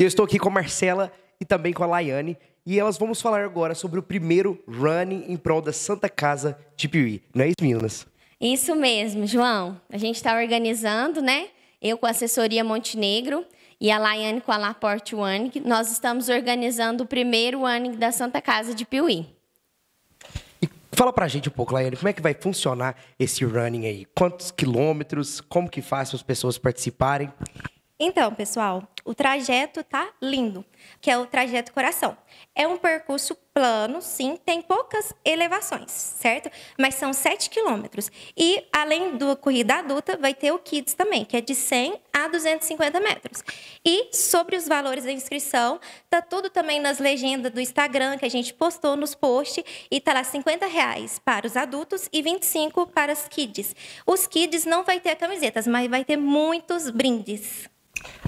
Eu estou aqui com a Marcela e também com a Laiane. E elas vamos falar agora sobre o primeiro running em prol da Santa Casa de Piuí. Não é isso, meninas? Isso mesmo, João. A gente está organizando, né? Eu com a assessoria Montenegro e a Laiane com a Laporte Running. Nós estamos organizando o primeiro running da Santa Casa de Piuí. E fala pra gente um pouco, Laiane, como é que vai funcionar esse running aí? Quantos quilômetros? Como que faz para as pessoas participarem? Então, pessoal, o trajeto tá lindo, que é o trajeto coração. É um percurso plano, sim, tem poucas elevações, certo? Mas são 7 quilômetros. E além da corrida adulta, vai ter o Kids também, que é de 100 a 250 metros. E sobre os valores da inscrição, tá tudo também nas legendas do Instagram que a gente postou nos posts. E tá lá 50 reais para os adultos e 25 para os kids. Os kids não vai ter camisetas, mas vai ter muitos brindes.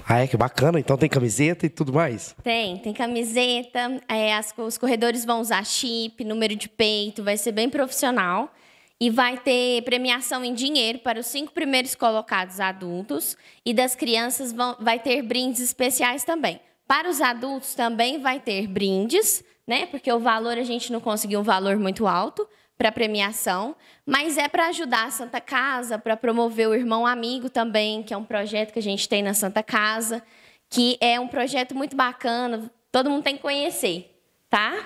Ah, é que bacana. Então tem camiseta e tudo mais? Tem, tem camiseta. É, as, os corredores vão usar chip, número de peito, vai ser bem profissional. E vai ter premiação em dinheiro para os cinco primeiros colocados adultos. E das crianças vão, vai ter brindes especiais também. Para os adultos também vai ter brindes, né? Porque o valor a gente não conseguiu um valor muito alto para premiação, mas é para ajudar a Santa Casa, para promover o Irmão Amigo também, que é um projeto que a gente tem na Santa Casa, que é um projeto muito bacana, todo mundo tem que conhecer, tá?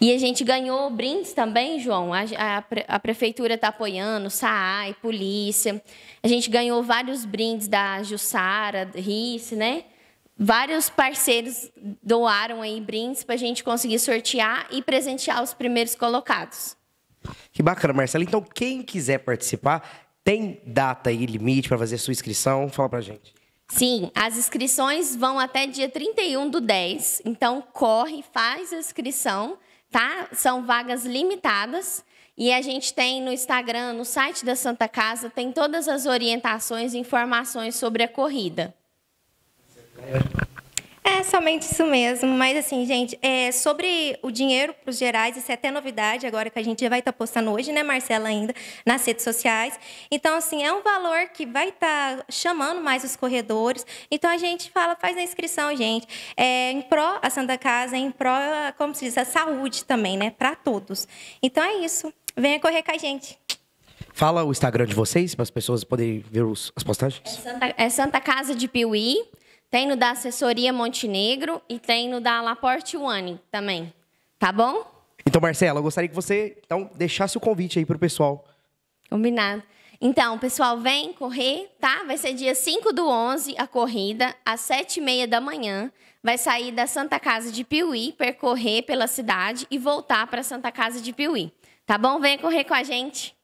E a gente ganhou brindes também, João. A, a, a prefeitura está apoiando, SAAI, polícia. A gente ganhou vários brindes da Jussara, RIS, né? Vários parceiros doaram aí brindes para a gente conseguir sortear e presentear os primeiros colocados. Que bacana, Marcelo. Então, quem quiser participar, tem data e limite para fazer sua inscrição? Fala para gente. Sim, as inscrições vão até dia 31 do 10. Então, corre, faz a inscrição, tá? São vagas limitadas. E a gente tem no Instagram, no site da Santa Casa, tem todas as orientações e informações sobre a corrida. É, somente isso mesmo, mas assim, gente, é, sobre o dinheiro para os gerais, isso é até novidade agora que a gente já vai estar tá postando hoje, né, Marcela, ainda, nas redes sociais. Então, assim, é um valor que vai estar tá chamando mais os corredores. Então, a gente fala, faz a inscrição, gente, é, em pró a Santa Casa, em pró, como se diz, a saúde também, né, para todos. Então, é isso. Venha correr com a gente. Fala o Instagram de vocês, para as pessoas poderem ver os, as postagens. É Santa, é Santa Casa de Piuí. Tem no da Assessoria Montenegro e tem no da Laporte One também. Tá bom? Então, Marcela, eu gostaria que você então, deixasse o convite aí para o pessoal. Combinado. Então, pessoal, vem correr, tá? Vai ser dia 5 do 11 a corrida, às 7h30 da manhã. Vai sair da Santa Casa de Piuí, percorrer pela cidade e voltar para Santa Casa de Piuí. Tá bom? Venha correr com a gente.